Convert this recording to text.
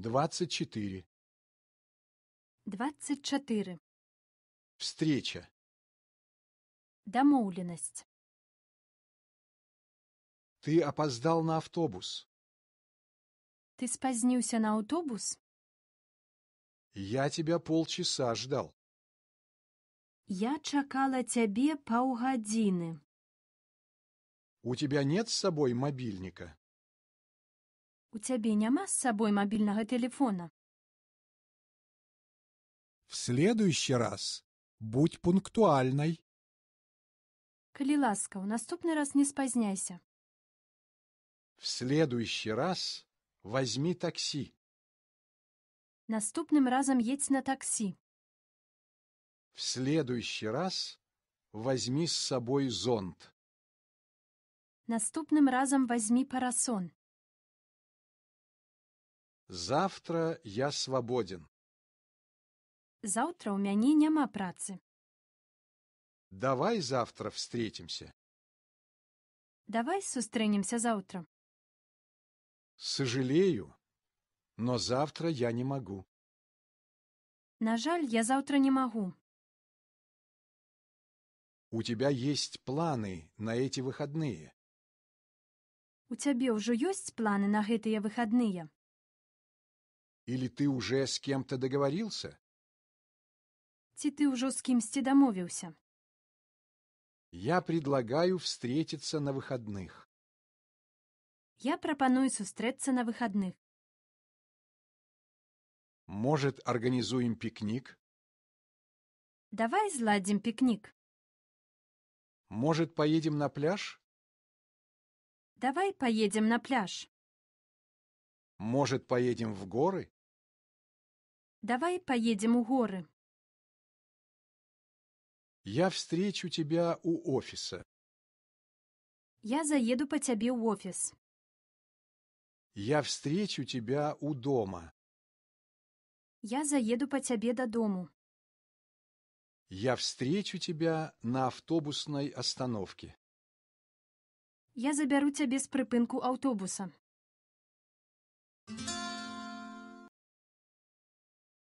Двадцать четыре. Двадцать четыре. Встреча. Домовленность. Ты опоздал на автобус. Ты спозднился на автобус? Я тебя полчаса ждал. Я чакала тебе паўгадзіны. У тебя нет с собой мобильника? У тебя няма с собой мобильного телефона? В следующий раз будь пунктуальной. Калі ласка, у наступный раз не спазняйся. В следующий раз возьми такси. Наступным разом едь на такси. В следующий раз возьми с собой зонт. Наступным разом возьми парасон. Завтра я свободен. Завтра у мяне няма працы. Давай завтра встретимся. Давай сустрэнемся завтра. Сожалею, но завтра я не могу. На жаль, я завтра не могу. У тебя есть планы на эти выходные. У тебя уже есть планы на эти выходные? Или ты уже с кем-то договорился? Ты уже с кем кімсьці дамовіўся. Я предлагаю встретиться на выходных. Я пропоную встретиться на выходных. Может, организуем пикник? Давай зладим пикник. Может, поедем на пляж? Давай поедем на пляж. Может, поедем в горы? Давай поедем у горы. Я встречу тебя у офиса. Я заеду по тебе в офис. Я встречу тебя у дома. Я заеду по тебе до дому. Я встречу тебя на автобусной остановке. Я заберу тебя с припынку автобуса.